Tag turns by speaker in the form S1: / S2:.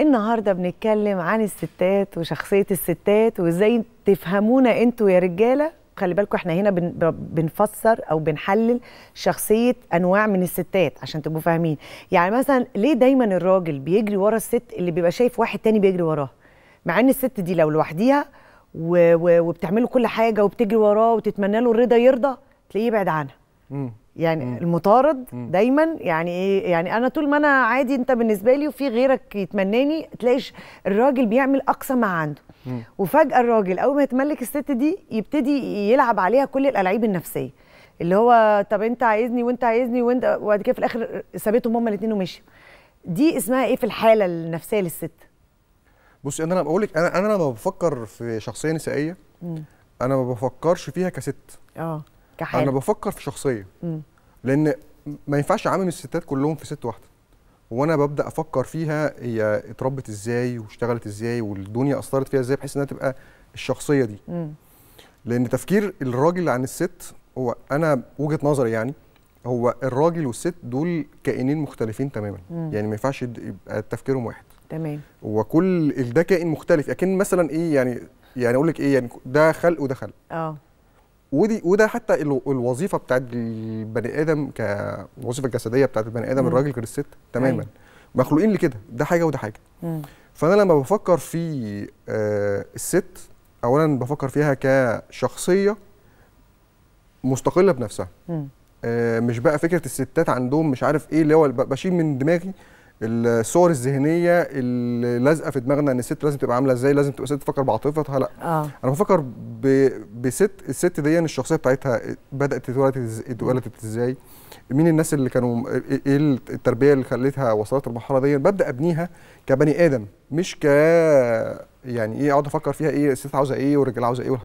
S1: النهارده بنتكلم عن الستات وشخصيه الستات وازاي تفهمونا انتوا يا رجاله خلي بالكم احنا هنا بنفسر او بنحلل شخصيه انواع من الستات عشان تبقوا فاهمين يعني مثلا ليه دايما الراجل بيجري ورا الست اللي بيبقى شايف واحد تاني بيجري وراها مع ان الست دي لو لوحديها و... و... وبتعمله كل حاجه وبتجري وراه وتتمنى له الرضا يرضى تلاقيه يبعد عنها يعني مم. المطارد مم. دايما يعني ايه يعني انا طول ما انا عادي انت بالنسبه لي وفي غيرك يتمناني تلاقيش الراجل بيعمل اقصى ما عنده مم. وفجاه الراجل اول ما يتملك الست دي يبتدي يلعب عليها كل الالعاب النفسيه اللي هو طب انت عايزني وانت عايزني وانت وبعد كده في الاخر سابتهم هما الاثنين ومشي دي اسمها ايه في الحاله النفسيه للست
S2: بص انا بقول لك انا انا لما بفكر في شخصيه نسائيه مم. انا ما بفكرش فيها كست
S1: اه كحاله انا
S2: بفكر في شخصيه مم. لان ما ينفعش اعمم الستات كلهم في ست واحده وانا ببدا افكر فيها هي اتربت ازاي واشتغلت ازاي والدنيا اثرت فيها ازاي بحيث انها تبقى الشخصيه دي م. لان تفكير الراجل عن الست هو انا وجهه نظري يعني هو الراجل والست دول كائنين مختلفين تماما م. يعني ما ينفعش يبقى تفكيرهم واحد تمام وكل ده كائن مختلف اكن مثلا ايه يعني يعني اقول لك ايه يعني ده خلق وده خلق اه ودي وده حتى الوظيفه بتاعت البني ادم كوظيفه جسديه بتاعت البني ادم مم. الراجل غير الست تماما أيوة. مخلوقين لكده ده حاجه وده حاجه مم. فانا لما بفكر في آه الست اولا بفكر فيها كشخصيه مستقله بنفسها آه مش بقى فكره الستات عندهم مش عارف ايه اللي هو بشيل من دماغي الصور الذهنيه اللي لازقه في دماغنا ان الست لازم تبقى عامله ازاي لازم تبقى ست تفكر بعاطفتها لا آه. انا بفكر بست الست دي يعني الشخصيه بتاعتها بدات اتولدت اتولدت ازاي مين الناس اللي كانوا ايه, إيه التربيه اللي خلتها وصلت المرحله دي ببدا ابنيها كبني ادم مش ك يعني ايه اقعد افكر فيها ايه الست عاوزه ايه والرجاله عاوزه ايه